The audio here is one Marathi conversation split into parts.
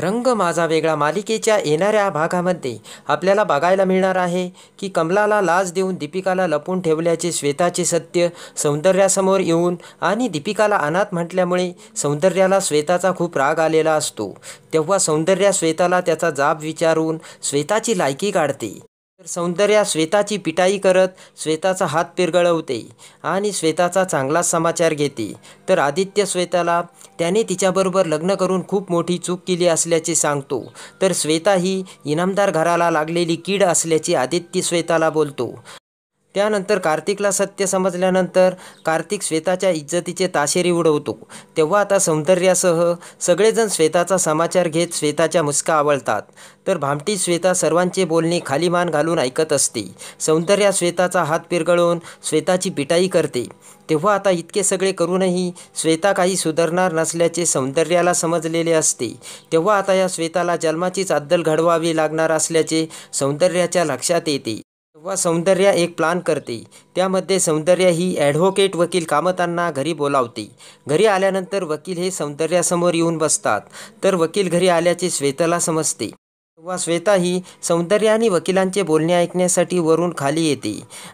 रंग माझा वेगळा मालिकेच्या येणाऱ्या भागामध्ये आपल्याला बघायला मिळणार आहे की कमलाला लाज देऊन दीपिकाला लपून ठेवल्याचे श्वेताचे सत्य सौंदर्यासमोर येऊन आणि दीपिकाला अनाथ म्हटल्यामुळे सौंदर्याला श्वेताचा खूप राग आलेला असतो तेव्हा सौंदर्या श्वेताला त्याचा जाब विचारून श्वेताची लायकी काढते सौंदर्या श्वेताची पिटाई करत श्वेताचा हात पिरगळवते आणि श्वेताचा चांगला समाचार घेते तर आदित्य श्वेताला त्याने तिच्याबरोबर लग्न करून खूप मोठी चूक केली असल्याचे सांगतो तर श्वेता ही इनामदार घराला लागलेली कीड असल्याचे आदित्य श्वेताला बोलतो त्यानंतर कार्तिकला सत्य समजल्यानंतर कार्तिक श्वेताच्या इज्जतीचे ताशेरी उडवतो तेव्हा आता सौंदर्यासह सगळेजण श्वेताचा समाचार घेत श्वेताच्या मुसका आवळतात तर भामटी श्वेता सर्वांचे बोलणे खाली मान घालून ऐकत असते सौंदर्या श्वेताचा हात पिरगळून श्वेताची पिटाई करते तेव्हा आता इतके सगळे करूनही श्वेता काही सुधारणार नसल्याचे सौंदर्याला समजलेले असते तेव्हा आता या श्वेताला जन्माचीच अद्दल घडवावी लागणार असल्याचे सौंदर्याच्या लक्षात येते तेव्हा सौंदर्या एक प्लान करते त्यामध्ये सौंदर्या ही ॲडव्होकेट वकील कामतांना घरी बोलावते घरी आल्यानंतर वकील हे सौंदर्यासमोर येऊन बसतात तर वकील घरी आल्याचे श्वेताला समजते तेव्हा श्वेता ही सौंदर्य आणि वकिलांचे बोलणे ऐकण्यासाठी वरून खाली येते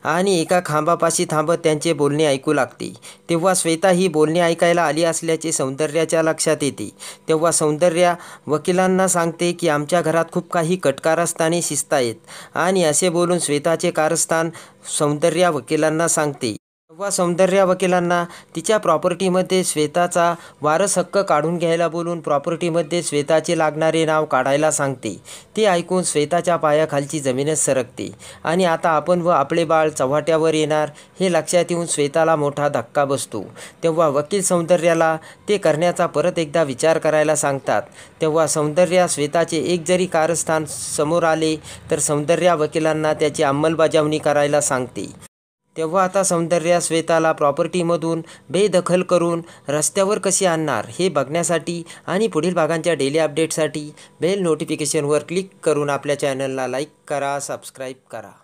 आणि एका खांबापाशी थांबत त्यांचे बोलणे ऐकू लागते तेव्हा श्वेता ही बोलणे ऐकायला आली असल्याचे सौंदर्याच्या लक्षात येते तेव्हा सौंदर्या वकिलांना सांगते की आमच्या घरात खूप काही कटकारस्थाने शिस्त आहेत आणि असे बोलून श्वेताचे कारस्थान सौंदर्या वकिलांना सांगते तेव्हा सौंदर्या वकिलांना तिच्या प्रॉपर्टीमध्ये श्वेताचा वारस हक्क काढून घ्यायला बोलून प्रॉपर्टीमध्ये श्वेताचे लागणारे नाव काढायला सांगते ते ऐकून श्वेताच्या पायाखालची जमीनच सरकते आणि आता आपण व आपले बाळ चव्हाट्यावर येणार हे लक्षात येऊन श्वेताला मोठा धक्का बसतो तेव्हा वकील सौंदर्याला ते करण्याचा परत एकदा विचार करायला सांगतात तेव्हा सौंदर्या श्वेताचे एक जरी कारस्थान समोर आले तर सौंदर्या वकिलांना त्याची अंमलबजावणी करायला सांगते तेव्हा आता सौंदर्या श्वेताला प्रॉपर्टीमधून बेदखल करून रस्त्यावर कशी आणणार हे बघण्यासाठी आणि पुढील भागांच्या डेली अपडेटसाठी बेल नोटिफिकेशनवर क्लिक करून आपल्या चॅनलला लाईक करा सबस्क्राईब करा